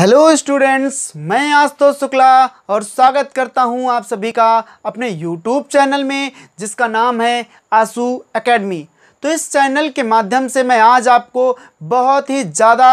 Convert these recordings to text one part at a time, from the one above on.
hello students मैं आशुतोष शुक्ला और स्वागत करता हूं आप सभी का अपने यूट्यूब चैनल में जिसका नाम है आशू एकेडमी तो इस चैनल के माध्यम से मैं आज आपको बहुत ही ज़्यादा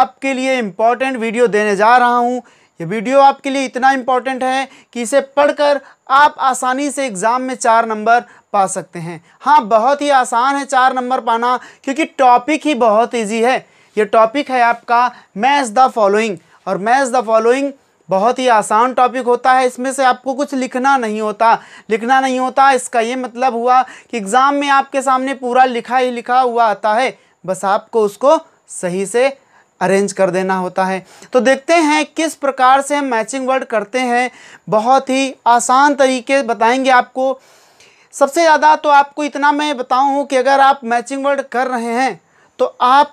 आपके लिए इम्पॉर्टेंट वीडियो देने जा रहा हूं ये वीडियो आपके लिए इतना इम्पॉर्टेंट है कि इसे पढ़कर आप आसानी से एग्ज़ाम में चार नंबर पा सकते हैं हाँ बहुत ही आसान है चार नंबर पाना क्योंकि टॉपिक ही बहुत ईजी है ये टॉपिक है आपका मैच द फॉलोइंग और मैच द फॉलोइंग बहुत ही आसान टॉपिक होता है इसमें से आपको कुछ लिखना नहीं होता लिखना नहीं होता इसका ये मतलब हुआ कि एग्ज़ाम में आपके सामने पूरा लिखा ही लिखा हुआ आता है बस आपको उसको सही से अरेंज कर देना होता है तो देखते हैं किस प्रकार से हम मैचिंग वर्ड करते हैं बहुत ही आसान तरीके बताएंगे आपको सबसे ज़्यादा तो आपको इतना मैं बताऊँ कि अगर आप मैचिंग वर्ड कर रहे हैं तो आप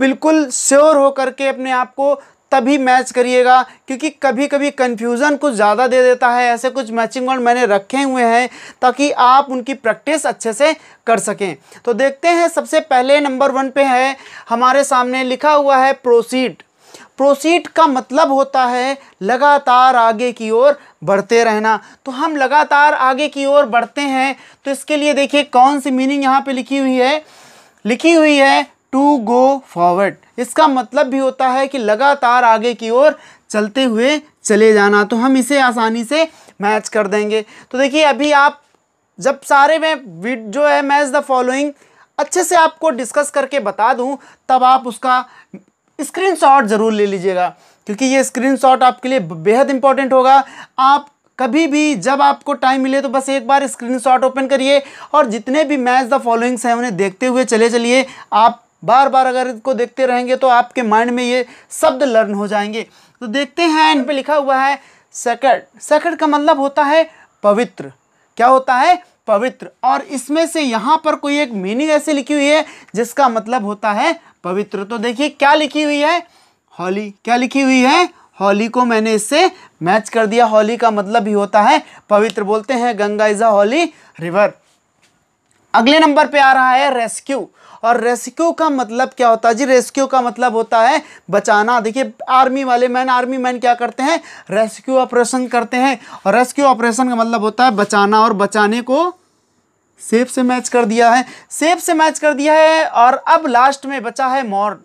बिल्कुल श्योर होकर के अपने आप को तभी मैच करिएगा क्योंकि कभी कभी कन्फ्यूज़न कुछ ज़्यादा दे देता है ऐसे कुछ मैचिंग वर्ड मैंने रखे हुए हैं ताकि आप उनकी प्रैक्टिस अच्छे से कर सकें तो देखते हैं सबसे पहले नंबर वन पे है हमारे सामने लिखा हुआ है प्रोसीड प्रोसीड का मतलब होता है लगातार आगे की ओर बढ़ते रहना तो हम लगातार आगे की ओर बढ़ते हैं तो इसके लिए देखिए कौन सी मीनिंग यहाँ पर लिखी हुई है लिखी हुई है टू गो फॉरवर्ड इसका मतलब भी होता है कि लगातार आगे की ओर चलते हुए चले जाना तो हम इसे आसानी से मैच कर देंगे तो देखिए अभी आप जब सारे में जो है मैच द फॉलोइंग अच्छे से आपको डिस्कस करके बता दूं तब आप उसका स्क्रीनशॉट ज़रूर ले लीजिएगा क्योंकि ये स्क्रीनशॉट आपके लिए बेहद इंपॉर्टेंट होगा आप कभी भी जब आपको टाइम मिले तो बस एक बार स्क्रीनशॉट ओपन करिए और जितने भी मैच द फॉलोइंग्स हैं उन्हें देखते हुए चले चलिए आप बार बार अगर इसको देखते रहेंगे तो आपके माइंड में ये शब्द लर्न हो जाएंगे तो देखते हैं इन पे लिखा हुआ है सेकड सेकड का मतलब होता है पवित्र क्या होता है पवित्र और इसमें से यहाँ पर कोई एक मीनिंग ऐसे लिखी हुई है जिसका मतलब होता है पवित्र तो देखिए क्या लिखी हुई है होली क्या लिखी हुई है होली को मैंने इससे मैच कर दिया होली का मतलब भी होता है पवित्र बोलते हैं Ganga is a holy river अगले नंबर पे आ रहा है रेस्क्यू और रेस्क्यू का मतलब क्या होता है जी रेस्क्यू का मतलब होता है बचाना देखिए आर्मी वाले मैन आर्मी मैन क्या करते हैं रेस्क्यू ऑपरेशन करते हैं और रेस्क्यू ऑपरेशन का मतलब होता है बचाना और बचाने को सेफ से मैच कर दिया है सेफ से मैच कर दिया है और अब लास्ट में बचा है मॉर्न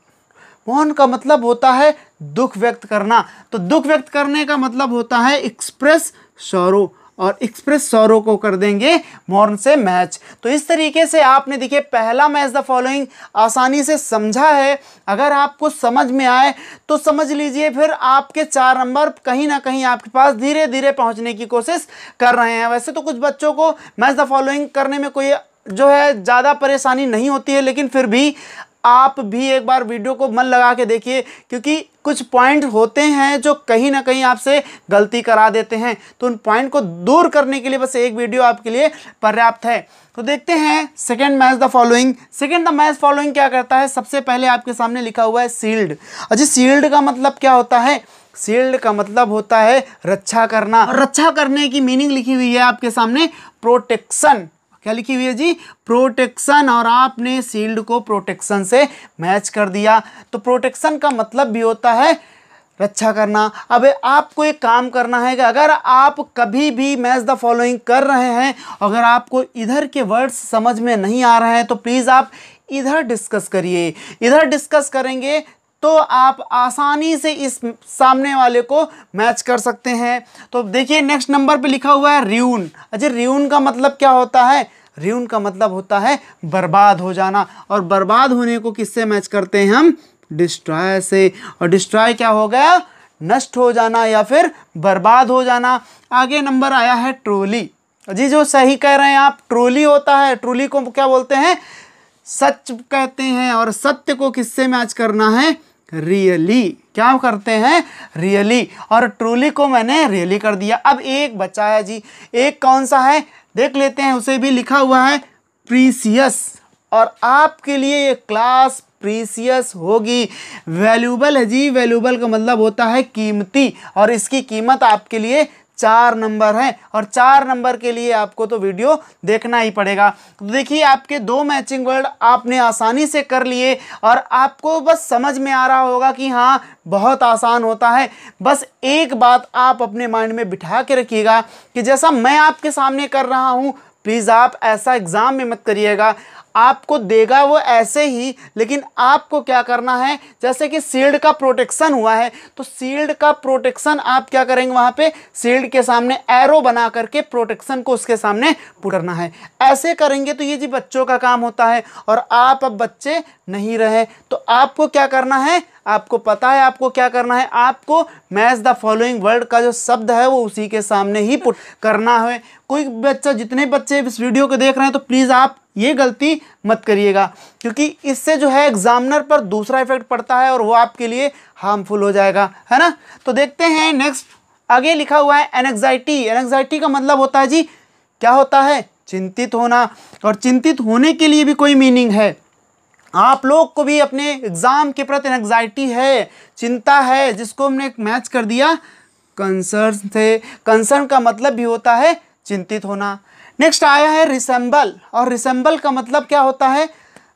मौन का मतलब होता है दुख व्यक्त करना तो दुख व्यक्त करने का मतलब होता है एक्सप्रेस शौरू और एक्सप्रेस सौरव को कर देंगे मॉर्न से मैच तो इस तरीके से आपने देखिए पहला मैच द फॉलोइंग आसानी से समझा है अगर आपको समझ में आए तो समझ लीजिए फिर आपके चार नंबर कहीं ना कहीं आपके पास धीरे धीरे पहुंचने की कोशिश कर रहे हैं वैसे तो कुछ बच्चों को मैच द फॉलोइंग करने में कोई जो है ज़्यादा परेशानी नहीं होती है लेकिन फिर भी आप भी एक बार वीडियो को मन लगा के देखिए क्योंकि कुछ पॉइंट होते हैं जो कहीं ना कहीं आपसे गलती करा देते हैं तो उन पॉइंट को दूर करने के लिए बस एक वीडियो आपके लिए पर्याप्त है तो देखते हैं second match the following second the match following क्या करता है सबसे पहले आपके सामने लिखा हुआ है सील्ड अच्छा सील्ड का मतलब क्या होता है सील्ड का मतलब होता है रक्षा करना और रक्षा करने की मीनिंग लिखी हुई है आपके सामने प्रोटेक्शन क्या लिखी हुई है जी प्रोटेक्शन और आपने शील्ड को प्रोटेक्शन से मैच कर दिया तो प्रोटेक्शन का मतलब भी होता है रक्षा करना अब आपको एक काम करना है कि अगर आप कभी भी मैच द फॉलोइंग कर रहे हैं अगर आपको इधर के वर्ड्स समझ में नहीं आ रहे हैं तो प्लीज़ आप इधर डिस्कस करिए इधर डिस्कस करेंगे तो आप आसानी से इस सामने वाले को मैच कर सकते हैं तो देखिए नेक्स्ट नंबर पे लिखा हुआ है रियून अच्छा रियून का मतलब क्या होता है रियून का मतलब होता है बर्बाद हो जाना और बर्बाद होने को किससे मैच करते हैं हम डिस्ट्रॉय से और डिस्ट्रॉय क्या हो गया नष्ट हो जाना या फिर बर्बाद हो जाना आगे नंबर आया है ट्रोली जी जो सही कह रहे हैं आप ट्रोली होता है ट्रोली को क्या बोलते हैं सच कहते हैं और सत्य को किससे मैच करना है रियली क्या करते हैं रियली और ट्रूली को मैंने रियली कर दिया अब एक बच्चा है जी एक कौन सा है देख लेते हैं उसे भी लिखा हुआ है प्रीसियस और आपके लिए ये क्लास प्रीसियस होगी वैल्यूबल है जी वैल्यूबल का मतलब होता है कीमती और इसकी कीमत आपके लिए चार नंबर हैं और चार नंबर के लिए आपको तो वीडियो देखना ही पड़ेगा तो देखिए आपके दो मैचिंग वर्ड आपने आसानी से कर लिए और आपको बस समझ में आ रहा होगा कि हाँ बहुत आसान होता है बस एक बात आप अपने माइंड में बिठा के रखिएगा कि जैसा मैं आपके सामने कर रहा हूँ प्लीज़ आप ऐसा एग्ज़ाम में मत करिएगा आपको देगा वो ऐसे ही लेकिन आपको क्या करना है जैसे कि सील्ड का प्रोटेक्शन हुआ है तो सील्ड का प्रोटेक्शन आप क्या करेंगे वहाँ पे सील्ड के सामने एरो बना करके प्रोटेक्शन को उसके सामने करना है ऐसे करेंगे तो ये जी बच्चों का काम होता है और आप अब बच्चे नहीं रहे तो आपको क्या करना है आपको पता है आपको क्या करना है आपको मैच द फॉलोइंग वर्ड का जो शब्द है वो उसी के सामने ही पुट करना है कोई बच्चा जितने बच्चे इस वीडियो को देख रहे हैं तो प्लीज़ आप ये गलती मत करिएगा क्योंकि इससे जो है एग्जामिनर पर दूसरा इफेक्ट पड़ता है और वो आपके लिए हार्मफुल हो जाएगा है ना तो देखते हैं नेक्स्ट आगे लिखा हुआ है एनग्जाइटी एनग्जाइटी का मतलब होता है जी क्या होता है चिंतित होना और चिंतित होने के लिए भी कोई मीनिंग है आप लोग को भी अपने एग्ज़ाम के प्रति एंग्जाइटी है चिंता है जिसको हमने मैच कर दिया कंसर्न से कंसर्न का मतलब भी होता है चिंतित होना नेक्स्ट आया है रिसेंबल और रिसेंबल का मतलब क्या होता है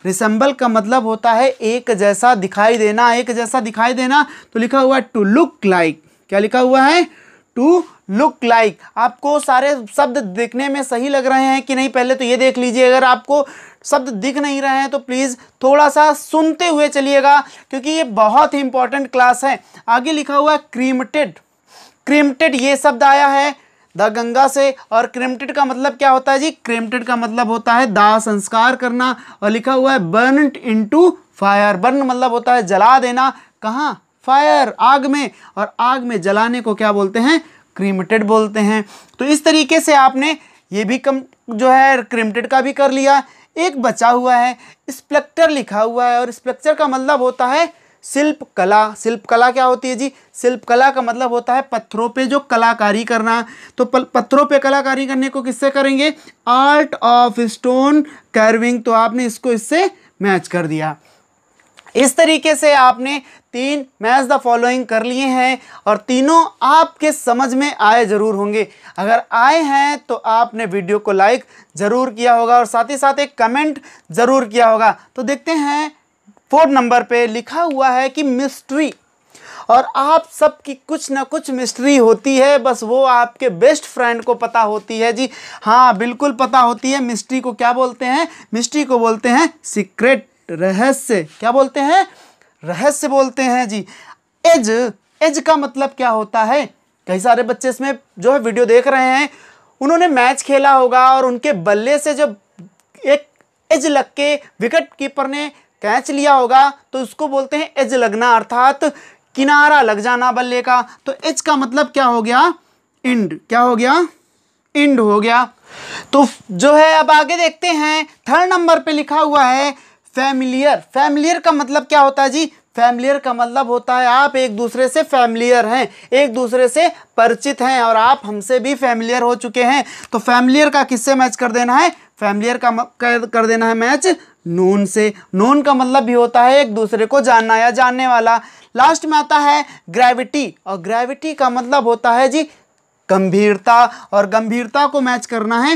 रिसेंबल का मतलब होता है एक जैसा दिखाई देना एक जैसा दिखाई देना तो लिखा हुआ है टू लुक लाइक क्या लिखा हुआ है टू लुक लाइक आपको सारे शब्द दिखने में सही लग रहे हैं कि नहीं पहले तो ये देख लीजिए अगर आपको शब्द दिख नहीं रहे हैं तो प्लीज़ थोड़ा सा सुनते हुए चलिएगा क्योंकि ये बहुत ही इंपॉर्टेंट क्लास है आगे लिखा हुआ है क्रीमटेड क्रीमटेड ये शब्द आया है द गंगा से और क्रिमटेड का मतलब क्या होता है जी क्रिमटेड का मतलब होता है दाह संस्कार करना और लिखा हुआ है बर्न टू फायर बर्न मतलब होता है जला देना कहाँ फायर आग में और आग में जलाने को क्या बोलते हैं क्रीमिटेड बोलते हैं तो इस तरीके से आपने ये भी कम जो है क्रिमटेड का भी कर लिया एक बचा हुआ है स्प्लेक्टर लिखा हुआ है और स्प्लेक्चर का मतलब होता है शिल्प कला शिल्प कला क्या होती है जी शिल्प कला का मतलब होता है पत्थरों पे जो कलाकारी करना तो पत्थरों पे कलाकारी करने को किससे करेंगे आर्ट ऑफ स्टोन कैरविंग तो आपने इसको इससे मैच कर दिया इस तरीके से आपने तीन मैच द फॉलोइंग कर लिए हैं और तीनों आपके समझ में आए ज़रूर होंगे अगर आए हैं तो आपने वीडियो को लाइक ज़रूर किया होगा और साथ ही साथ एक कमेंट ज़रूर किया होगा तो देखते हैं फोर्थ नंबर पे लिखा हुआ है कि मिस्ट्री और आप सब की कुछ ना कुछ मिस्ट्री होती है बस वो आपके बेस्ट फ्रेंड को पता होती है जी हाँ बिल्कुल पता होती है मिस्ट्री को क्या बोलते हैं मिस्ट्री को बोलते हैं सीक्रेट रहस्य क्या बोलते हैं रहस्य बोलते हैं जी एज एज का मतलब क्या होता है कई सारे बच्चे इसमें जो है वीडियो देख रहे हैं उन्होंने मैच खेला होगा और उनके बल्ले से जब एक एज लग के विकेट कीपर ने कैच लिया होगा तो उसको बोलते हैं एज लगना अर्थात किनारा लग जाना बल्ले का तो एज का मतलब क्या हो गया इंड क्या हो गया इंड हो गया तो जो है अब आगे देखते हैं थर्ड नंबर पे लिखा हुआ है फैमिलियर फैमिलियर का मतलब क्या होता है जी फैमिलियर का मतलब होता है आप एक दूसरे से फैमिलियर हैं एक दूसरे से परिचित हैं और आप हमसे भी फैमिलियर हो चुके हैं तो फैमिलियर का किससे मैच कर देना है फैमिलियर का कर देना है मैच नून से नून का मतलब भी होता है एक दूसरे को जानना या जानने वाला लास्ट में आता है ग्रेविटी और ग्रेविटी का मतलब होता है जी गंभीरता और गंभीरता को मैच करना है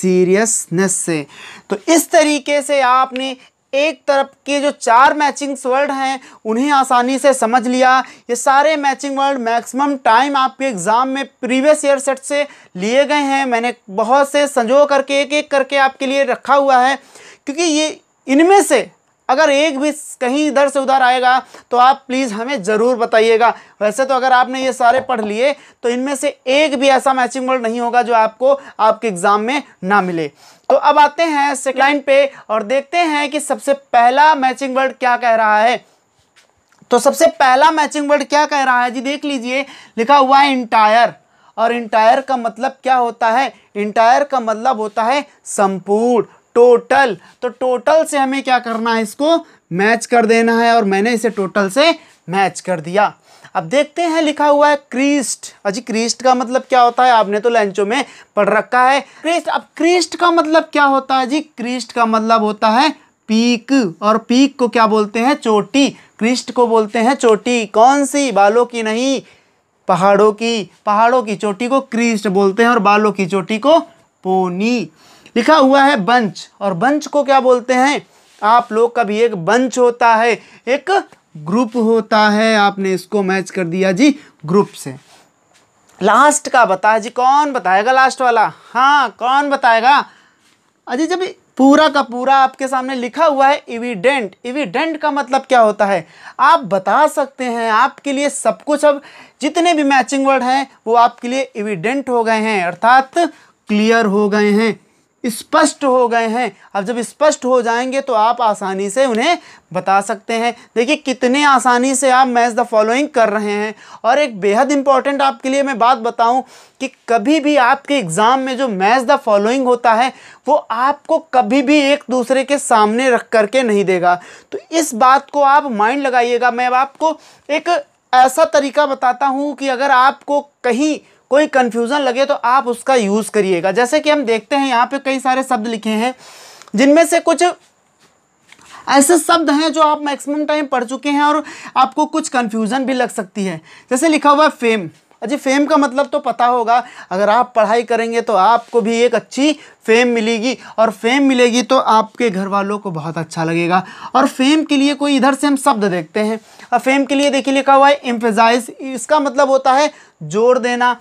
सीरियसनेस से तो इस तरीके से आपने एक तरफ के जो चार मैचिंग वर्ड हैं उन्हें आसानी से समझ लिया ये सारे मैचिंग वर्ड मैक्सिमम टाइम आपके एग्ज़ाम में प्रीवियस ईयर सेट से लिए गए हैं मैंने बहुत से संजो करके एक एक करके आपके लिए रखा हुआ है क्योंकि ये इनमें से अगर एक भी कहीं इधर से उधर आएगा तो आप प्लीज़ हमें ज़रूर बताइएगा वैसे तो अगर आपने ये सारे पढ़ लिए तो इनमें से एक भी ऐसा मैचिंग वर्ड नहीं होगा जो आपको आपके एग्ज़ाम में ना मिले तो अब आते हैं सेकंड लाइन पे और देखते हैं कि सबसे पहला मैचिंग वर्ड क्या कह रहा है तो सबसे पहला मैचिंग वर्ड क्या कह रहा है जी देख लीजिए लिखा हुआ है इंटायर और इंटायर का मतलब क्या होता है इंटायर का मतलब होता है संपूर्ण टोटल तो टोटल से हमें क्या करना है इसको मैच कर देना है और मैंने इसे टोटल से मैच कर दिया अब देखते हैं लिखा हुआ है क्रिस्ट अजी क्रिस्ट का मतलब क्या होता है आपने तो लंचों में पढ़ रखा है क्रिस्ट अब क्रिस्ट का मतलब क्या होता है जी क्रिस्ट का मतलब होता है पीक और पीक को क्या बोलते हैं चोटी क्रिस्ट को बोलते हैं चोटी कौन सी बालों की नहीं पहाड़ों की पहाड़ों की चोटी को क्रिस्ट बोलते हैं और बालों की चोटी को पोनी लिखा हुआ है बंच और बंच को क्या बोलते हैं आप लोग का भी एक बंच होता है एक ग्रुप होता है आपने इसको मैच कर दिया जी ग्रुप से लास्ट का बताया जी कौन बताएगा लास्ट वाला हाँ कौन बताएगा अजी जब पूरा का पूरा आपके सामने लिखा हुआ है इविडेंट इविडेंट का मतलब क्या होता है आप बता सकते हैं आपके लिए सब कुछ अब जितने भी मैचिंग वर्ड हैं वो आपके लिए इविडेंट हो गए हैं अर्थात क्लियर हो गए हैं स्पष्ट हो गए हैं अब जब स्पष्ट हो जाएंगे तो आप आसानी से उन्हें बता सकते हैं देखिए कितने आसानी से आप मैच द फॉलोइंग कर रहे हैं और एक बेहद इंपॉर्टेंट आपके लिए मैं बात बताऊं कि कभी भी आपके एग्ज़ाम में जो मैच द फॉलोइंग होता है वो आपको कभी भी एक दूसरे के सामने रख कर के नहीं देगा तो इस बात को आप माइंड लगाइएगा मैं आपको एक ऐसा तरीका बताता हूँ कि अगर आपको कहीं कोई कन्फ्यूज़न लगे तो आप उसका यूज़ करिएगा जैसे कि हम देखते हैं यहाँ पे कई सारे शब्द लिखे हैं जिनमें से कुछ ऐसे शब्द हैं जो आप मैक्सिमम टाइम पढ़ चुके हैं और आपको कुछ कन्फ्यूज़न भी लग सकती है जैसे लिखा हुआ फेम अजी फेम का मतलब तो पता होगा अगर आप पढ़ाई करेंगे तो आपको भी एक अच्छी फेम मिलेगी और फेम मिलेगी तो आपके घर वालों को बहुत अच्छा लगेगा और फेम के लिए कोई इधर से हम शब्द देखते हैं और फेम के लिए देखिए लिखा हुआ है एम्फेजाइज इसका मतलब होता है जोड़ देना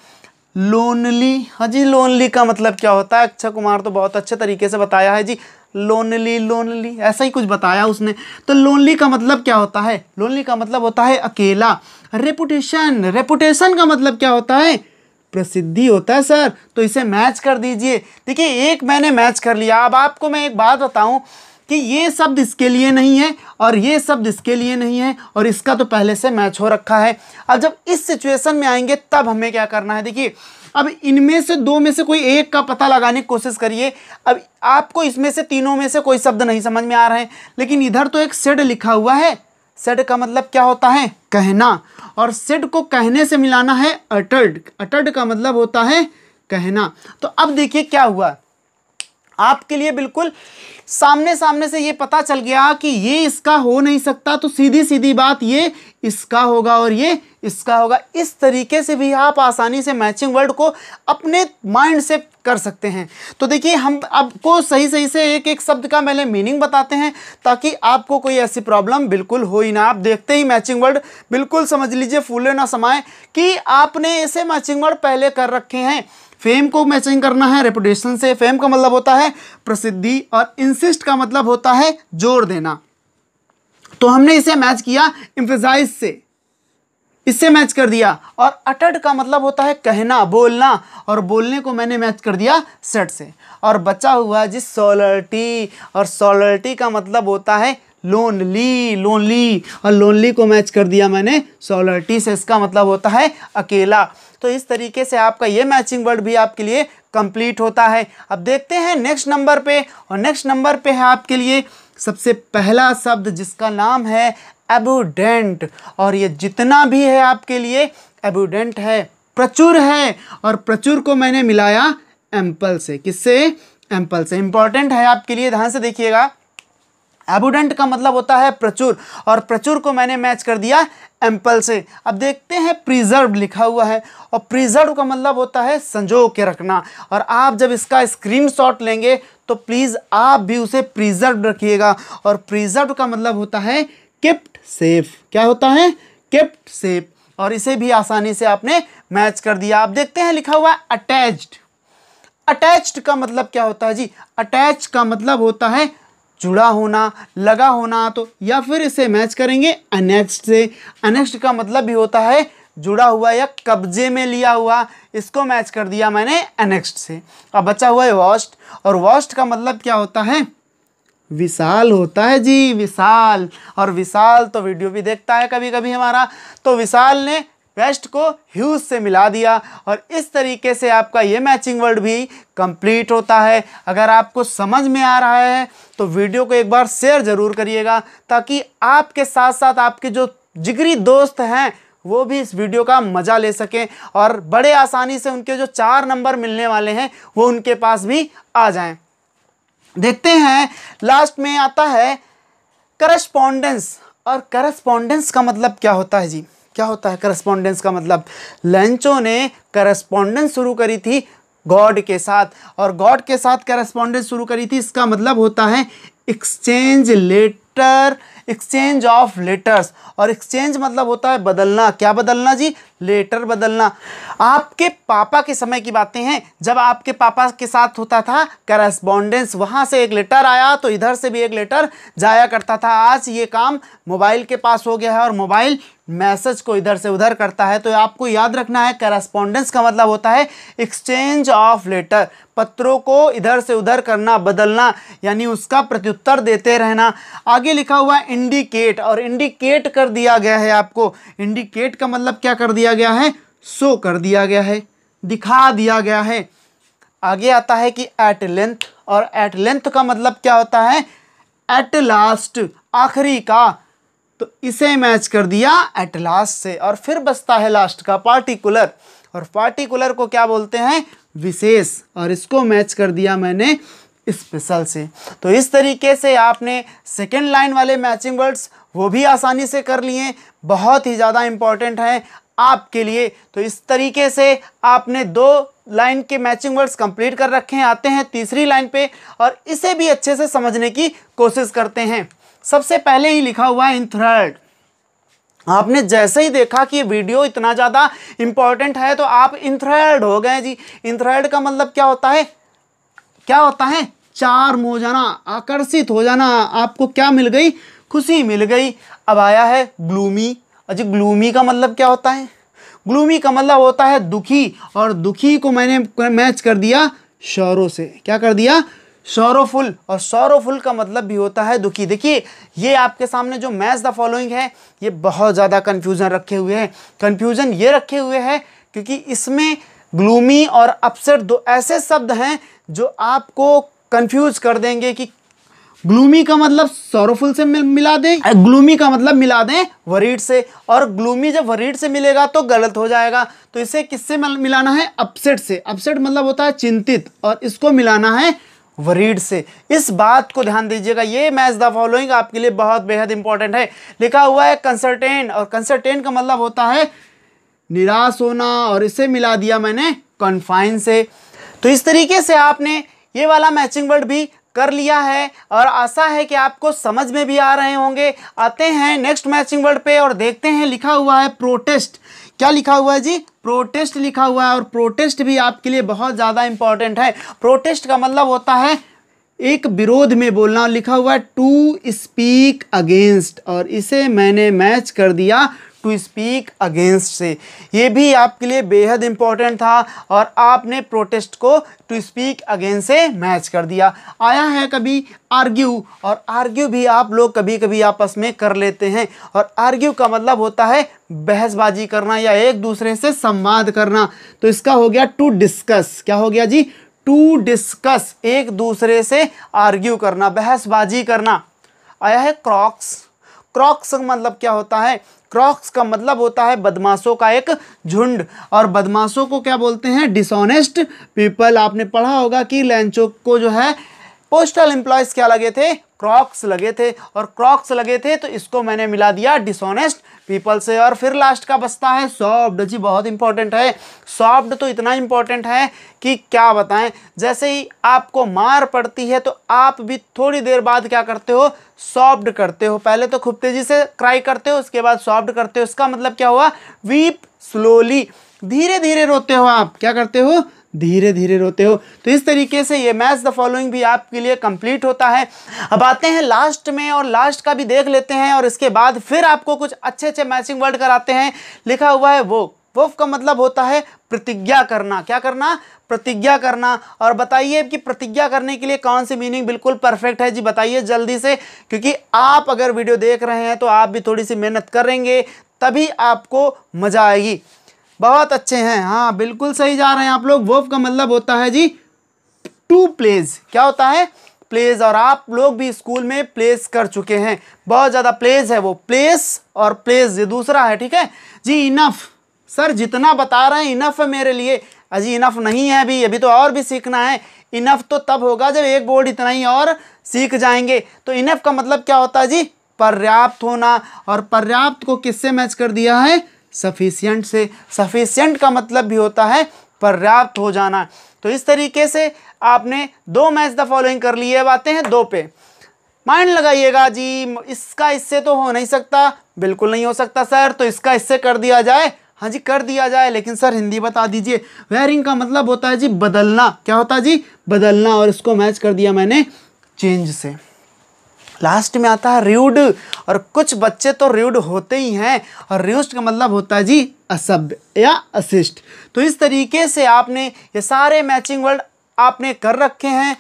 लोनली हाँ जी लोनली का मतलब क्या होता है अक्षय कुमार तो बहुत अच्छे तरीके से बताया है जी लोनली लोनली ऐसा ही कुछ बताया उसने तो लोनली का मतलब क्या होता है लोनली का मतलब होता है अकेला रेपुटेशन रेपुटेशन का मतलब क्या होता है प्रसिद्धि होता है सर तो इसे मैच कर दीजिए देखिए एक मैंने मैच कर लिया अब आपको मैं एक बात बताऊं कि ये शब्द इसके लिए नहीं है और ये शब्द इसके लिए नहीं है और इसका तो पहले से मैच हो रखा है अब जब इस सिचुएशन में आएंगे तब हमें क्या करना है देखिए अब इनमें से दो में से कोई एक का पता लगाने की कोशिश करिए अब आपको इसमें से तीनों में से कोई शब्द नहीं समझ में आ रहे हैं लेकिन इधर तो एक सेड लिखा हुआ है सेड का मतलब क्या होता है कहना और सेड को कहने से मिलाना है अटर्ड अटर्ड का मतलब होता है कहना तो अब देखिए क्या हुआ आपके लिए बिल्कुल सामने सामने से ये पता चल गया कि ये इसका हो नहीं सकता तो सीधी सीधी बात ये इसका होगा और ये इसका होगा इस तरीके से भी आप आसानी से मैचिंग वर्ड को अपने माइंड से कर सकते हैं तो देखिए हम आपको सही सही से एक एक शब्द का पहले मीनिंग बताते हैं ताकि आपको कोई ऐसी प्रॉब्लम बिल्कुल हो ही ना आप देखते ही मैचिंग वर्ड बिल्कुल समझ लीजिए फूले ना समाए कि आपने ऐसे मैचिंग वर्ड पहले कर रखे हैं फेम को मैचिंग करना है रेपुटेशन से फेम का मतलब होता है प्रसिद्धि और इंसिस्ट का मतलब होता है जोर देना तो हमने इसे मैच किया इम्फेसाइज से इससे मैच कर दिया और अटट का मतलब होता है कहना बोलना और बोलने को मैंने मैच कर दिया सेट से और बचा हुआ जिस सोलर्टी और सोलर्टी का मतलब होता है लोनली लोनली और लोनली को मैच कर दिया मैंने सोलर्टी से इसका मतलब होता है अकेला तो इस तरीके से आपका ये मैचिंग वर्ड भी आपके लिए कंप्लीट होता है अब देखते हैं नेक्स्ट नंबर पे और नेक्स्ट नंबर पे है आपके लिए सबसे पहला शब्द जिसका नाम है एबूडेंट और ये जितना भी है आपके लिए एबूडेंट है प्रचुर है और प्रचुर को मैंने मिलाया एम्पल से किससे एम्पल से इंपॉर्टेंट है आपके लिए ध्यान से देखिएगा एबूडेंट का मतलब होता है प्रचुर और प्रचुर को मैंने मैच कर दिया एम्पल से अब देखते हैं प्रिजर्व लिखा हुआ है और प्रिजर्व का मतलब होता है संजो के रखना और आप जब इसका स्क्रीनशॉट लेंगे तो प्लीज़ आप भी उसे प्रिजर्व रखिएगा और प्रिजर्व का मतलब होता है किप्ट सेफ क्या होता है किप्ट सेफ और इसे भी आसानी से आपने मैच कर दिया आप देखते हैं लिखा हुआ अटैच्ड अटैच्ड का मतलब क्या होता है जी अटैच का मतलब होता है जुड़ा होना लगा होना तो या फिर इसे मैच करेंगे अनेक्स्ट से अनेक्स्ट का मतलब भी होता है जुड़ा हुआ या कब्जे में लिया हुआ इसको मैच कर दिया मैंने अनेक्स्ट से अब बचा हुआ है वॉस्ट और वॉस्ट का मतलब क्या होता है विशाल होता है जी विशाल और विशाल तो वीडियो भी देखता है कभी कभी हमारा तो विशाल ने वेस्ट को ह्यूज से मिला दिया और इस तरीके से आपका ये मैचिंग वर्ड भी कंप्लीट होता है अगर आपको समझ में आ रहा है तो वीडियो को एक बार शेयर ज़रूर करिएगा ताकि आपके साथ साथ आपके जो जिगरी दोस्त हैं वो भी इस वीडियो का मज़ा ले सकें और बड़े आसानी से उनके जो चार नंबर मिलने वाले हैं वो उनके पास भी आ जाए देखते हैं लास्ट में आता है करस्पॉन्डेंस और करस्पॉन्डेंस का मतलब क्या होता है जी क्या होता है करस्पॉन्डेंस का मतलब लंचो ने करस्पॉन्डेंस शुरू करी थी गॉड के साथ और गॉड के साथ करस्पॉन्डेंस शुरू करी थी इसका मतलब होता है exchange letter exchange of letters और एक्सचेंज मतलब होता है बदलना क्या बदलना जी लेटर बदलना आपके पापा के समय की बातें हैं जब आपके पापा के साथ होता था करस्पॉन्डेंस वहाँ से एक लेटर आया तो इधर से भी एक लेटर जाया करता था आज ये काम मोबाइल के पास हो गया है और मोबाइल मैसेज को इधर से उधर करता है तो आपको याद रखना है करस्पॉन्डेंस का मतलब होता है एक्सचेंज ऑफ लेटर पत्रों को इधर से उधर करना बदलना यानी उसका प्रत्युत्तर देते रहना आगे लिखा हुआ इंडिकेट और इंडिकेट कर दिया गया है आपको इंडिकेट का मतलब क्या कर दिया दिया गया है शो कर दिया गया है दिखा दिया गया है आगे आता है कि एट लेंथ और एट लेंथ का मतलब क्या होता है एट लास्ट आखिरी का तो इसे मैच कर दिया एट लास्ट से और फिर बसता है लास्ट का पार्टिकुलर और पार्टिकुलर को क्या बोलते हैं विशेष और इसको मैच कर दिया मैंने स्पेशल से तो इस तरीके से आपने सेकेंड लाइन वाले मैचिंग वर्ड्स वो भी आसानी से कर लिए बहुत ही ज़्यादा इम्पॉर्टेंट हैं आपके लिए तो इस तरीके से आपने दो लाइन के मैचिंग वर्ड्स कंप्लीट कर रखे हैं आते हैं तीसरी लाइन पे और इसे भी अच्छे से समझने की कोशिश करते हैं सबसे पहले ही लिखा हुआ है इन थर्ड आपने जैसे ही देखा कि ये वीडियो इतना ज़्यादा इंपॉर्टेंट है तो आप इंथ्रायड हो गए जी इंथ्रायड का मतलब क्या होता है क्या होता है चार हो जाना आकर्षित हो जाना आपको क्या मिल गई खुशी मिल गई अब आया है ब्लूमी अच्छा ग्लूमी का मतलब क्या होता है ग्लूमी का मतलब होता है दुखी और दुखी को मैंने मैच कर दिया शौरों से क्या कर दिया शौरोफुल और शौरोफुल का मतलब भी होता है दुखी देखिए ये आपके सामने जो मैच द फॉलोइंग है ये बहुत ज़्यादा कन्फ्यूज़न रखे हुए हैं कन्फ्यूज़न ये रखे हुए हैं क्योंकि इसमें ग्लूमी और अपसेट दो ऐसे शब्द हैं जो आपको कन्फ्यूज़ कर देंगे कि ग्लूमी का मतलब सोरोफुल से मिला दें ग्लूमी का मतलब मिला दें वरीड से और ग्लूमी जब वरीड से मिलेगा तो गलत हो जाएगा तो इसे किससे मिलाना है अपसेट से अपसेट मतलब होता है चिंतित और इसको मिलाना है वरीड से इस बात को ध्यान दीजिएगा ये मैच द फॉलोइंग आपके लिए बहुत बेहद इंपॉर्टेंट है लिखा हुआ है कंसल्टेंट और कंसल्टेंट का मतलब होता है निराश होना और इसे मिला दिया मैंने कन्फाइन से तो इस तरीके से आपने ये वाला मैचिंग वर्ड भी कर लिया है और आशा है कि आपको समझ में भी आ रहे होंगे आते हैं नेक्स्ट मैचिंग वर्ड पे और देखते हैं लिखा हुआ है प्रोटेस्ट क्या लिखा हुआ है जी प्रोटेस्ट लिखा हुआ है और प्रोटेस्ट भी आपके लिए बहुत ज़्यादा इंपॉर्टेंट है प्रोटेस्ट का मतलब होता है एक विरोध में बोलना लिखा हुआ है टू स्पीक अगेंस्ट और इसे मैंने मैच कर दिया टू स्पीक अगेंस्ट से ये भी आपके लिए बेहद इंपॉर्टेंट था और आपने प्रोटेस्ट को टू स्पीक अगेंस्ट से मैच कर दिया आया है कभी आर्ग्यू और आर्ग्यू भी आप लोग कभी कभी आपस में कर लेते हैं और आर्ग्यू का मतलब होता है बहसबाजी करना या एक दूसरे से संवाद करना तो इसका हो गया टू डिस्कस क्या हो गया जी टू डिस्कस एक दूसरे से आर्ग्यू करना बहसबाजी करना आया है क्रॉक्स क्रॉक्स मतलब क्या होता है क्रॉक्स का मतलब होता है बदमाशों का एक झुंड और बदमाशों को क्या बोलते हैं डिसऑनेस्ट पीपल आपने पढ़ा होगा कि लेंचो को जो है पोस्टल एम्प्लॉयज़ क्या लगे थे क्रॉक्स लगे थे और क्रॉक्स लगे थे तो इसको मैंने मिला दिया डिसऑनेस्ट पीपल से और फिर लास्ट का बसता है सॉफ्ट जी बहुत इंपॉर्टेंट है सॉफ्ट तो इतना इंपॉर्टेंट है कि क्या बताएं जैसे ही आपको मार पड़ती है तो आप भी थोड़ी देर बाद क्या करते हो सॉफ्ट करते हो पहले तो खूब तेजी से क्राई करते हो उसके बाद सॉफ्ट करते हो उसका मतलब क्या हुआ वीप स्लोली धीरे धीरे रोते हो आप क्या करते हो धीरे धीरे रोते हो तो इस तरीके से ये मैच द फॉलोइंग भी आपके लिए कंप्लीट होता है अब आते हैं लास्ट में और लास्ट का भी देख लेते हैं और इसके बाद फिर आपको कुछ अच्छे अच्छे मैचिंग वर्ड कराते हैं लिखा हुआ है वो वोफ का मतलब होता है प्रतिज्ञा करना क्या करना प्रतिज्ञा करना और बताइए कि प्रतिज्ञा करने के लिए कौन सी मीनिंग बिल्कुल परफेक्ट है जी बताइए जल्दी से क्योंकि आप अगर वीडियो देख रहे हैं तो आप भी थोड़ी सी मेहनत करेंगे तभी आपको मज़ा आएगी बहुत अच्छे हैं हाँ बिल्कुल सही जा रहे हैं आप लोग वर्ब का मतलब होता है जी टू प्लेज क्या होता है प्लेज और आप लोग भी स्कूल में प्लेस कर चुके हैं बहुत ज़्यादा प्लेज है वो प्लेस और प्लेज ये दूसरा है ठीक है जी इनफ सर जितना बता रहे हैं इनफ है मेरे लिए अजी इनफ नहीं है अभी अभी तो और भी सीखना है इनफ तो तब होगा जब एक बोर्ड इतना ही और सीख जाएंगे तो इनफ का मतलब क्या होता है जी पर्याप्त होना और पर्याप्त को किससे मैच कर दिया है सफिशियंट से सफिशियंट का मतलब भी होता है पर्याप्त हो जाना तो इस तरीके से आपने दो मैच द फॉलोइंग कर लिए अब आते हैं दो पे माइंड लगाइएगा जी इसका इससे तो हो नहीं सकता बिल्कुल नहीं हो सकता सर तो इसका इससे कर दिया जाए हाँ जी कर दिया जाए लेकिन सर हिंदी बता दीजिए वेयरिंग का मतलब होता है जी बदलना क्या होता है जी बदलना और इसको मैच कर दिया मैंने चेंज से लास्ट में आता है र्यूड और कुछ बच्चे तो र्यूड होते ही हैं और र्यूस्ट का मतलब होता है जी असभ्य या असिस्ट तो इस तरीके से आपने ये सारे मैचिंग वर्ड आपने कर रखे हैं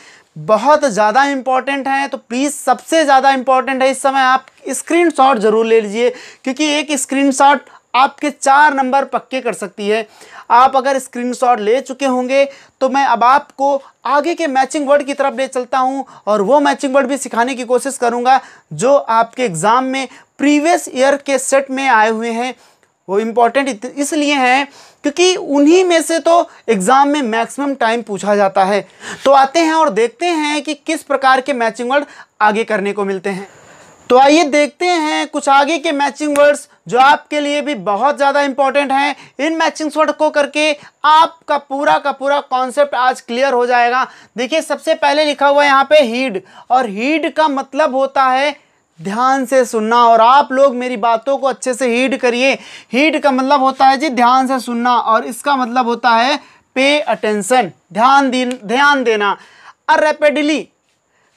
बहुत ज़्यादा इम्पॉर्टेंट हैं तो प्लीज़ सबसे ज़्यादा इम्पॉर्टेंट है इस समय आप स्क्रीनशॉट ज़रूर ले लीजिए क्योंकि एक स्क्रीनशॉट आपके चार नंबर पक्के कर सकती है आप अगर स्क्रीनशॉट ले चुके होंगे तो मैं अब आपको आगे के मैचिंग वर्ड की तरफ ले चलता हूं और वो मैचिंग वर्ड भी सिखाने की कोशिश करूंगा जो आपके एग्ज़ाम में प्रीवियस ईयर के सेट में आए हुए हैं वो इम्पॉर्टेंट इसलिए हैं क्योंकि उन्हीं में से तो एग्ज़ाम में मैक्सिमम टाइम पूछा जाता है तो आते हैं और देखते हैं कि किस प्रकार के मैचिंग वर्ड आगे करने को मिलते हैं तो आइए देखते हैं कुछ आगे के मैचिंग वर्ड्स जो आपके लिए भी बहुत ज़्यादा इंपॉर्टेंट हैं इन मैचिंग शॉट को करके आपका पूरा का पूरा कॉन्सेप्ट आज क्लियर हो जाएगा देखिए सबसे पहले लिखा हुआ है यहाँ पे हीड और हीड का मतलब होता है ध्यान से सुनना और आप लोग मेरी बातों को अच्छे से हीड करिए हीड का मतलब होता है जी ध्यान से सुनना और इसका मतलब होता है पे अटेंशन ध्यान ध्यान देना अरेपिडली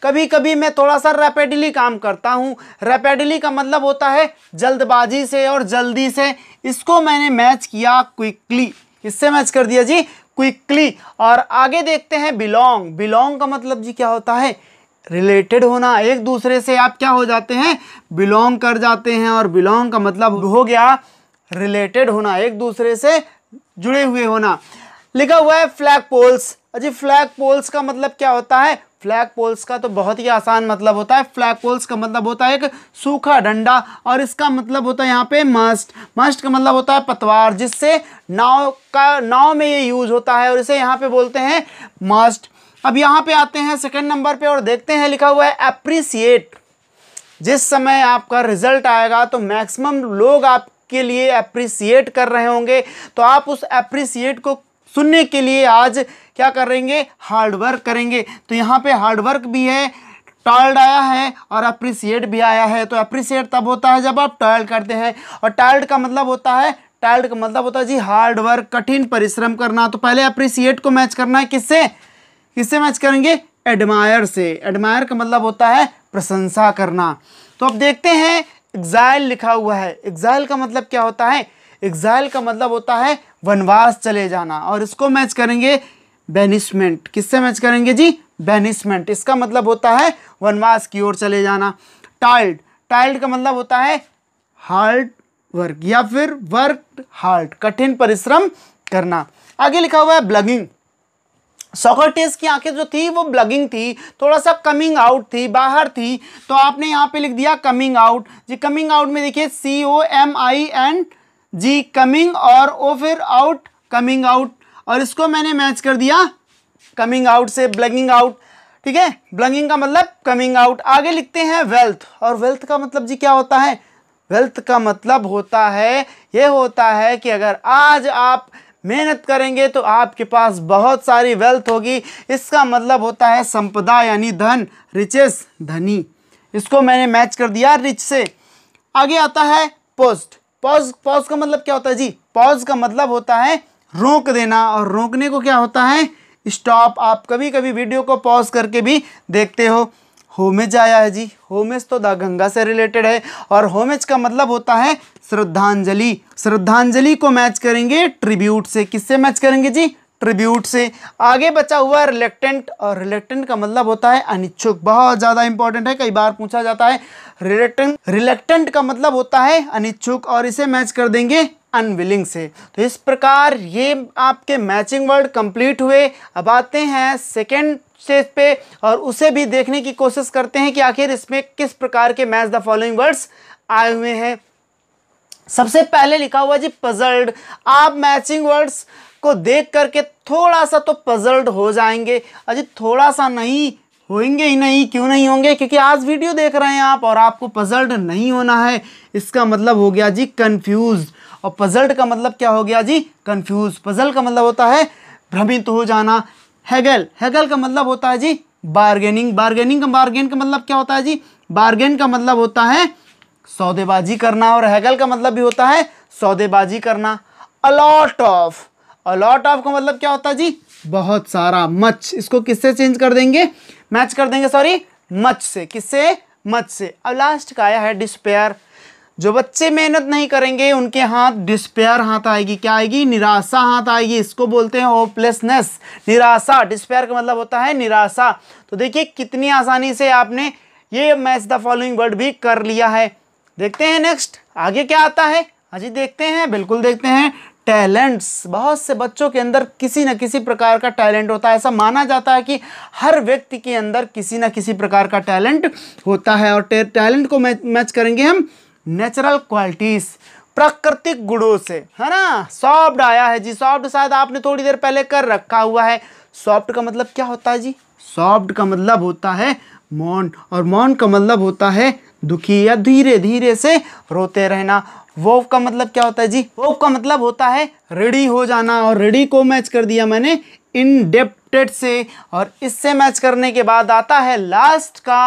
कभी कभी मैं थोड़ा सा रैपिडली काम करता हूँ रैपिडली का मतलब होता है जल्दबाजी से और जल्दी से इसको मैंने मैच किया क्विकली इससे मैच कर दिया जी क्विकली और आगे देखते हैं बिलोंग बिलोंग का मतलब जी क्या होता है रिलेटेड होना एक दूसरे से आप क्या हो जाते हैं बिलोंग कर जाते हैं और बिलोंग का मतलब हो गया रिलेटेड होना एक दूसरे से जुड़े हुए होना लिखा हुआ है फ्लैग पोल्स अजी फ्लैग पोल्स का मतलब क्या होता है फ्लैग पोल्स का तो बहुत ही आसान मतलब होता है फ्लैग पोल्स का मतलब होता है एक सूखा डंडा और इसका मतलब होता है यहाँ पे मस्ट मस्ट का मतलब होता है पतवार जिससे नाव का नाव में ये यूज होता है और इसे यहाँ पे बोलते हैं मस्ट अब यहाँ पे आते हैं सेकंड नंबर पे और देखते हैं लिखा हुआ है अप्रिसिएट जिस समय आपका रिजल्ट आएगा तो मैक्सिमम लोग आपके लिए अप्रिसिएट कर रहे होंगे तो आप उस अप्रिसिएट को सुनने के लिए आज क्या करेंगे हार्डवर्क करेंगे तो यहाँ पे हार्डवर्क भी है टॉयल्ड आया है और अप्रिसिएट भी आया है तो अप्रिसिएट तब होता है जब आप टॉयल्ड करते हैं और टॉयल्ड का मतलब होता है टॉयल्ड का मतलब होता है जी हार्ड वर्क कठिन परिश्रम करना तो पहले अप्रिसिएट को मैच करना है किससे किससे मैच करेंगे एडमायर से एडमायर का मतलब होता है प्रशंसा करना तो अब देखते हैं एग्जाइल लिखा हुआ है एग्जाइल का मतलब क्या होता है एग्जाइल का मतलब होता है वनवास चले जाना और इसको मैच करेंगे बैनिशमेंट किससे मैच करेंगे जी बेनिशमेंट इसका मतलब होता है वनवास की ओर चले जाना टाइल्ड टाइल्ड का मतलब होता है हार्ड वर्क या फिर वर्क हार्ड कठिन परिश्रम करना आगे लिखा हुआ है ब्लगिंग सोकरटेस की आंखें जो थी वो ब्लगिंग थी थोड़ा सा कमिंग आउट थी बाहर थी तो आपने यहाँ पे लिख दिया कमिंग आउट जी कमिंग आउट में देखिए C O M I N G coming और ओ फिर आउट कमिंग आउट और इसको मैंने मैच कर दिया कमिंग आउट से ब्लगिंग आउट ठीक है ब्लगिंग का मतलब कमिंग आउट आगे लिखते हैं वेल्थ और वेल्थ का मतलब जी क्या होता है वेल्थ का मतलब होता है ये होता है कि अगर आज आप मेहनत करेंगे तो आपके पास बहुत सारी वेल्थ होगी इसका मतलब होता है संपदा यानी धन रिचेस धनी इसको मैंने मैच कर दिया रिच से आगे आता है पोस्ट पॉज पॉज का मतलब क्या होता है जी पॉज का मतलब होता है रोक देना और रोकने को क्या होता है स्टॉप आप कभी कभी वीडियो को पॉज करके भी देखते हो होमेज आया है जी होमेज तो द गंगा से रिलेटेड है और होमेज का मतलब होता है श्रद्धांजलि श्रद्धांजलि को मैच करेंगे ट्रिब्यूट से किससे मैच करेंगे जी ट्रिब्यूट से आगे बचा हुआ रिलेक्टेंट और रिलेक्टेंट का मतलब होता है अनिच्छुक बहुत ज़्यादा इंपॉर्टेंट है कई बार पूछा जाता है रिलेक्टेंट रिलेक्टेंट का मतलब होता है अनिच्छुक और इसे मैच कर देंगे अनविलिंग से तो इस प्रकार ये आपके मैचिंग वर्ड कंप्लीट हुए अब आते हैं सेकेंड स्टेज पे और उसे भी देखने की कोशिश करते हैं कि आखिर इसमें किस प्रकार के मैच द फॉलोइंग वर्ड्स आए हुए हैं सबसे पहले लिखा हुआ जी पजल्ड आप मैचिंग वर्ड्स को देख करके थोड़ा सा तो पजल्ड हो जाएंगे अजी थोड़ा सा नहीं होंगे ही नहीं क्यों नहीं होंगे क्योंकि आज वीडियो देख रहे हैं आप और आपको पजल्ड नहीं होना है इसका मतलब हो गया जी कन्फ्यूज और पजल्ड का मतलब क्या हो गया जी कन्फ्यूज पजल का मतलब होता है भ्रमित हो जाना हैगल हैगल का मतलब होता है जी बार्गेनिंग बार्गेनिंग का बार्गेन का मतलब क्या होता है जी बार्गेन का मतलब होता है सौदेबाजी करना और हैगल का मतलब भी होता है सौदेबाजी करना अलॉट ऑफ अलॉट ऑफ का मतलब क्या होता है जी बहुत सारा मच इसको किससे चेंज कर देंगे मैच कर देंगे सॉरी मच से किससे मच से अब लास्ट का आया है डिस्पेयर जो बच्चे मेहनत नहीं करेंगे उनके हाथ डिस्पेयर हाथ आएगी क्या आएगी निराशा हाथ आएगी इसको बोलते हैं होपलेसनेस निराशा डिस्पेयर का मतलब होता है निराशा तो देखिए कितनी आसानी से आपने ये मैच द फॉलोइंग वर्ड भी कर लिया है देखते हैं नेक्स्ट आगे क्या आता है जी देखते हैं बिल्कुल देखते हैं टैलेंट्स बहुत से बच्चों के अंदर किसी न किसी प्रकार का टैलेंट होता है ऐसा माना जाता है कि हर व्यक्ति के अंदर किसी न किसी प्रकार का टैलेंट होता है और टैलेंट को मैच करेंगे हम नेचुरल क्वालिटीज़ प्राकृतिक गुणों से है ना सॉफ्ट आया है जी सॉफ्ट शायद आपने थोड़ी देर पहले कर रखा हुआ है सॉफ्ट का मतलब क्या होता है जी सॉफ्ट का मतलब होता है मौन और मौन का मतलब होता है दुखी या धीरे धीरे से रोते रहना वोव का मतलब क्या होता है जी वोव का मतलब होता है रेडी हो जाना और रेडी को मैच कर दिया मैंने इनडेप्टेड से और इससे मैच करने के बाद आता है लास्ट का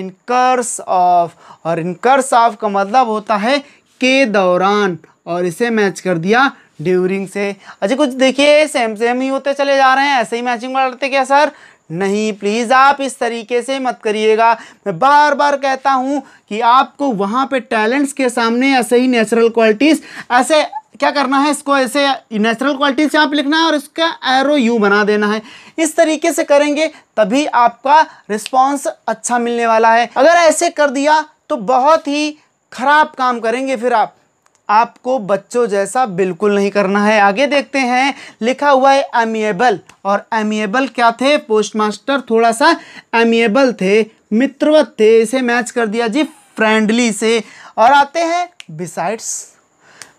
इनकर्स ऑफ और इनकर्स ऑफ का मतलब होता है के दौरान और इसे मैच कर दिया ड्यूरिंग से अच्छा कुछ देखिए सेम सेम ही होते चले जा रहे हैं ऐसे ही मैचिंग बढ़ते क्या सर नहीं प्लीज़ आप इस तरीके से मत करिएगा मैं बार बार कहता हूँ कि आपको वहाँ पे टैलेंट्स के सामने ऐसे ही नेचुरल क्वालिटीज़ ऐसे क्या करना है इसको ऐसे नेचुरल क्वालिटीज यहाँ पे लिखना है और इसका एरो यू बना देना है इस तरीके से करेंगे तभी आपका रिस्पॉन्स अच्छा मिलने वाला है अगर ऐसे कर दिया तो बहुत ही खराब काम करेंगे फिर आप आपको बच्चों जैसा बिल्कुल नहीं करना है आगे देखते हैं लिखा हुआ है अमिएबल और अमिएबल क्या थे पोस्ट मास्टर थोड़ा सा अमिएबल थे मित्रवत थे इसे मैच कर दिया जी फ्रेंडली से और आते हैं बिसाइड्स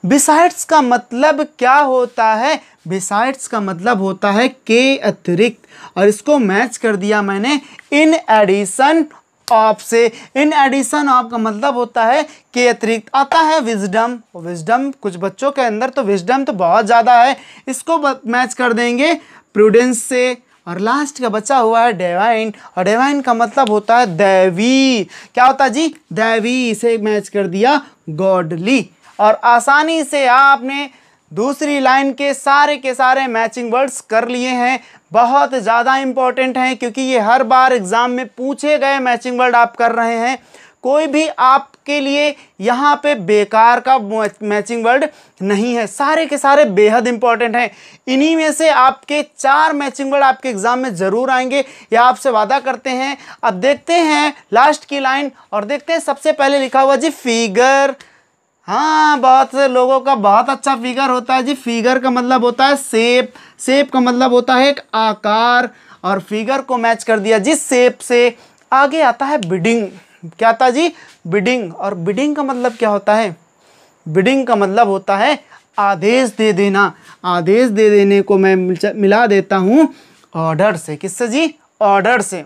बिसाइड्स का मतलब क्या होता है बिसाइड्स का मतलब होता है के अतिरिक्त और इसको मैच कर दिया मैंने इन एडिशन ऑफ से इन एडिशन ऑफ का मतलब होता है के अतिरिक्त आता है विजडम विजडम कुछ बच्चों के अंदर तो विजडम तो बहुत ज़्यादा है इसको मैच कर देंगे प्रूडेंस से और लास्ट का बचा हुआ है डेवाइन और डेवाइन का मतलब होता है दैवी क्या होता जी दैवी इसे मैच कर दिया गॉडली और आसानी से आपने दूसरी लाइन के सारे के सारे मैचिंग वर्ड्स कर लिए हैं बहुत ज़्यादा इम्पॉर्टेंट हैं क्योंकि ये हर बार एग्ज़ाम में पूछे गए मैचिंग वर्ड आप कर रहे हैं कोई भी आपके लिए यहाँ पे बेकार का मैचिंग वर्ड नहीं है सारे के सारे बेहद इंपॉर्टेंट हैं इन्हीं में से आपके चार मैचिंग वर्ड आपके एग्ज़ाम में ज़रूर आएंगे या आपसे वादा करते हैं अब देखते हैं लास्ट की लाइन और देखते हैं सबसे पहले लिखा हुआ जी फिगर हाँ बहुत से लोगों का बहुत अच्छा फिगर होता है जी फिगर का मतलब होता है सेप सेप का मतलब होता है एक आकार और फिगर को मैच कर दिया जिस सेप से आगे आता है बिडिंग क्या आता जी बिडिंग और बिडिंग का मतलब क्या होता है बिडिंग का मतलब होता है आदेश दे देना आदेश दे देने को मैं मिला देता हूँ ऑर्डर से किससे जी ऑर्डर से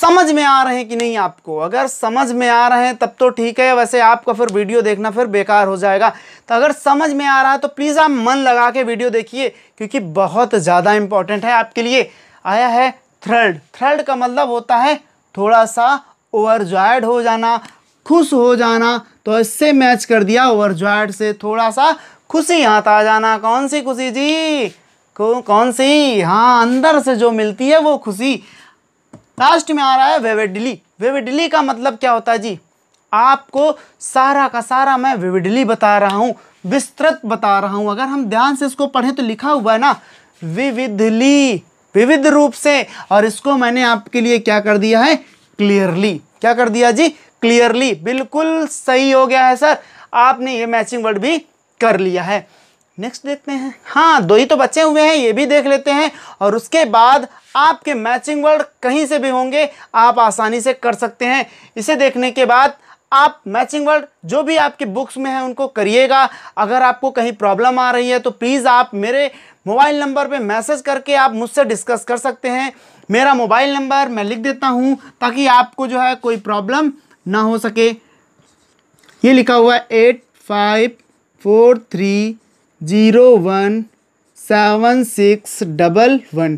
समझ में आ रहे हैं कि नहीं आपको अगर समझ में आ रहे हैं तब तो ठीक है वैसे आपका फिर वीडियो देखना फिर बेकार हो जाएगा तो अगर समझ में आ रहा है तो प्लीज़ आप मन लगा के वीडियो देखिए क्योंकि बहुत ज़्यादा इंपॉर्टेंट है आपके लिए आया है थ्रेल्ड थ्रल्ड का मतलब होता है थोड़ा सा ओवर हो जाना खुश हो जाना तो इससे मैच कर दिया ओवरजॉयड से थोड़ा सा खुशी हाथ आ जाना कौन सी खुशी जी कौन सी हाँ अंदर से जो मिलती है वो खुशी लास्ट में आ रहा है वेवेडली वेवेडली का मतलब क्या होता है जी आपको सारा का सारा मैं विविडली बता रहा हूँ विस्तृत बता रहा हूँ अगर हम ध्यान से इसको पढ़ें तो लिखा हुआ है ना विविधली विविध रूप से और इसको मैंने आपके लिए क्या कर दिया है क्लियरली क्या कर दिया जी क्लियरली बिल्कुल सही हो गया है सर आपने ये मैचिंग वर्ड भी कर लिया है नेक्स्ट देखते हैं हाँ दो ही तो बच्चे हुए हैं ये भी देख लेते हैं और उसके बाद आपके मैचिंग वर्ड कहीं से भी होंगे आप आसानी से कर सकते हैं इसे देखने के बाद आप मैचिंग वर्ड जो भी आपके बुक्स में है उनको करिएगा अगर आपको कहीं प्रॉब्लम आ रही है तो प्लीज़ आप मेरे मोबाइल नंबर पे मैसेज करके आप मुझसे डिस्कस कर सकते हैं मेरा मोबाइल नंबर मैं लिख देता हूँ ताकि आपको जो है कोई प्रॉब्लम ना हो सके ये लिखा हुआ है eight five four three zero one seven six double one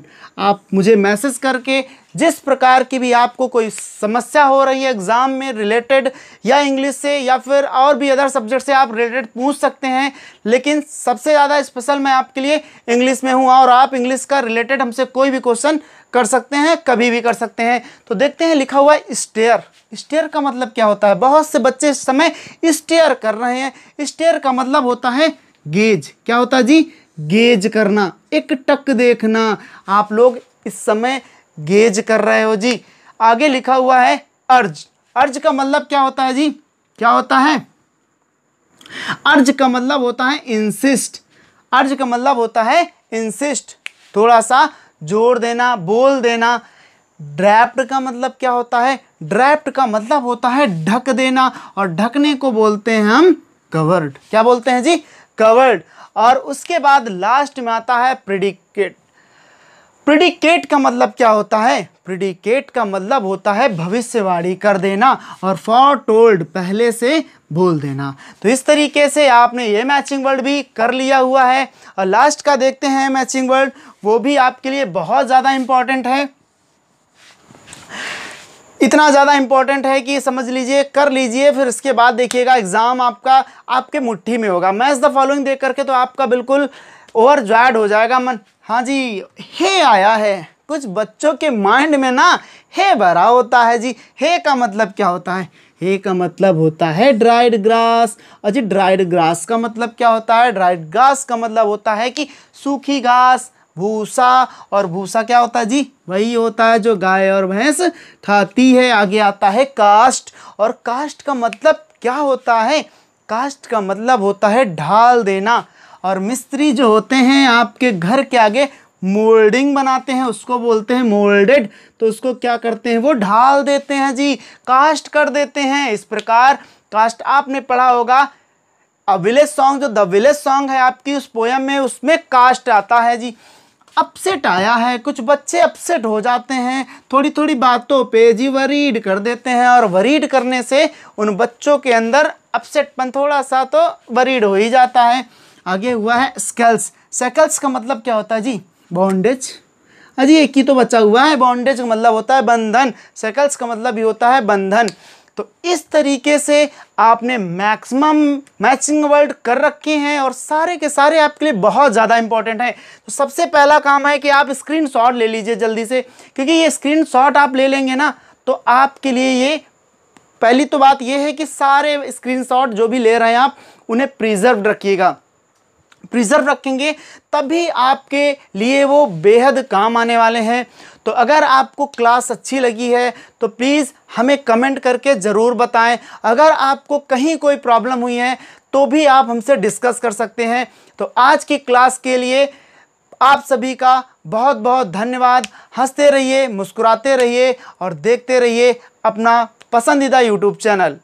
आप मुझे मैसेज करके जिस प्रकार की भी आपको कोई समस्या हो रही है एग्ज़ाम में रिलेटेड या इंग्लिश से या फिर और भी अदर सब्जेक्ट से आप रिलेटेड पूछ सकते हैं लेकिन सबसे ज़्यादा स्पेशल मैं आपके लिए इंग्लिश में हूँ और आप इंग्लिश का रिलेटेड हमसे कोई भी क्वेश्चन कर सकते हैं कभी भी कर सकते हैं तो देखते हैं लिखा हुआ है स्टेयर स्टेयर का मतलब क्या होता है बहुत से बच्चे इस समय स्टेयर कर रहे हैं स्टेयर का मतलब होता है गेज क्या होता जी गेज करना एक टक देखना आप लोग इस समय गेज कर रहे हो जी आगे लिखा हुआ है अर्ज अर्ज का मतलब क्या होता है जी क्या होता है अर्ज का मतलब होता है इंसिस्ट अर्ज का मतलब होता है इंसिस्ट थोड़ा सा जोर देना बोल देना ड्रैप्ट का मतलब क्या होता है ड्रैप्ट का मतलब होता है ढक देना और ढकने को बोलते हैं हम कवर्ड क्या बोलते हैं जी कवर्ड और उसके बाद लास्ट में आता है प्रिडिकेट प्रिडिकेट का मतलब क्या होता है प्रिडिकेट का मतलब होता है भविष्यवाणी कर देना और फॉर टोल्ड पहले से बोल देना तो इस तरीके से आपने ये मैचिंग वर्ड भी कर लिया हुआ है और लास्ट का देखते हैं मैचिंग वर्ड वो भी आपके लिए बहुत ज़्यादा इम्पॉर्टेंट है इतना ज़्यादा इंपॉर्टेंट है कि समझ लीजिए कर लीजिए फिर इसके बाद देखिएगा एग्ज़ाम आपका आपके मुट्ठी में होगा मैच द फॉलोइंग देख करके तो आपका बिल्कुल ओवर हो जाएगा मन हाँ जी हे आया है कुछ बच्चों के माइंड में ना हे भरा होता है जी हे का मतलब क्या होता है हे का मतलब होता है ड्राइड ग्रास और जी ड्राइड ग्रास का मतलब क्या होता है ड्राइड ग्रास का मतलब होता है कि सूखी घास भूसा और भूसा क्या होता है जी वही होता है जो गाय और भैंस खाती है आगे आता है कास्ट और कास्ट का मतलब क्या होता है कास्ट का मतलब होता है ढाल देना और मिस्त्री जो होते हैं आपके घर के आगे मोल्डिंग बनाते हैं उसको बोलते हैं मोल्डेड तो उसको क्या करते हैं वो ढाल देते हैं जी कास्ट कर देते हैं इस प्रकार कास्ट आपने पढ़ा होगा अ विलेज सॉन्ग जो द विलेज सॉन्ग है आपकी उस पोयम में उसमें कास्ट आता है जी अपसेट आया है कुछ बच्चे अपसेट हो जाते हैं थोड़ी थोड़ी बातों पे जी वरीड कर देते हैं और वरीड करने से उन बच्चों के अंदर अपसेटपन थोड़ा सा तो वरीड हो ही जाता है आगे हुआ है स्केल्स सेकल्स का मतलब क्या होता है जी बॉन्डेज अजी एक ही तो बचा हुआ है बॉन्डेज का मतलब होता है बंधन सेकल्स का मतलब भी होता है बंधन तो इस तरीके से आपने मैक्सिमम मैचिंग वर्ड कर रखे हैं और सारे के सारे आपके लिए बहुत ज़्यादा इंपॉर्टेंट हैं तो सबसे पहला काम है कि आप स्क्रीनशॉट ले लीजिए जल्दी से क्योंकि ये स्क्रीनशॉट आप ले लेंगे ना तो आपके लिए ये पहली तो बात यह है कि सारे स्क्रीनशॉट जो भी ले रहे हैं आप उन्हें प्रिजर्व रखिएगा प्रिजर्व रखेंगे तभी आपके लिए वो बेहद काम आने वाले हैं तो अगर आपको क्लास अच्छी लगी है तो प्लीज़ हमें कमेंट करके ज़रूर बताएं अगर आपको कहीं कोई प्रॉब्लम हुई है तो भी आप हमसे डिस्कस कर सकते हैं तो आज की क्लास के लिए आप सभी का बहुत बहुत धन्यवाद हंसते रहिए मुस्कुराते रहिए और देखते रहिए अपना पसंदीदा यूट्यूब चैनल